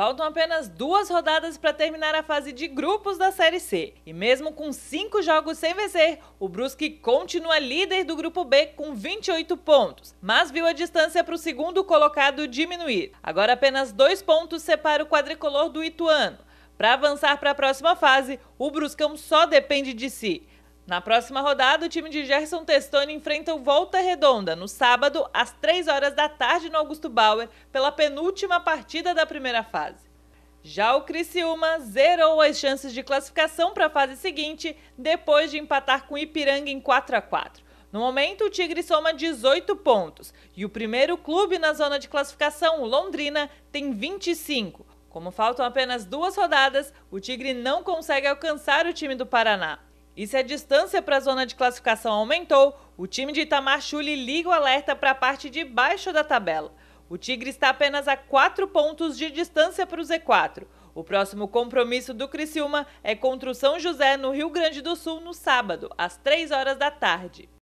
Faltam apenas duas rodadas para terminar a fase de grupos da Série C. E mesmo com cinco jogos sem vencer, o Brusque continua líder do Grupo B com 28 pontos, mas viu a distância para o segundo colocado diminuir. Agora apenas dois pontos separam o quadricolor do Ituano. Para avançar para a próxima fase, o Bruscão só depende de si. Na próxima rodada, o time de Gerson Testoni enfrenta o Volta Redonda, no sábado, às 3 horas da tarde, no Augusto Bauer, pela penúltima partida da primeira fase. Já o Criciúma zerou as chances de classificação para a fase seguinte, depois de empatar com o Ipiranga em 4 a 4 No momento, o Tigre soma 18 pontos e o primeiro clube na zona de classificação, o Londrina, tem 25. Como faltam apenas duas rodadas, o Tigre não consegue alcançar o time do Paraná. E se a distância para a zona de classificação aumentou, o time de Itamar Chuli liga o alerta para a parte de baixo da tabela. O Tigre está apenas a 4 pontos de distância para o Z4. O próximo compromisso do Criciúma é contra o São José, no Rio Grande do Sul, no sábado, às 3 horas da tarde.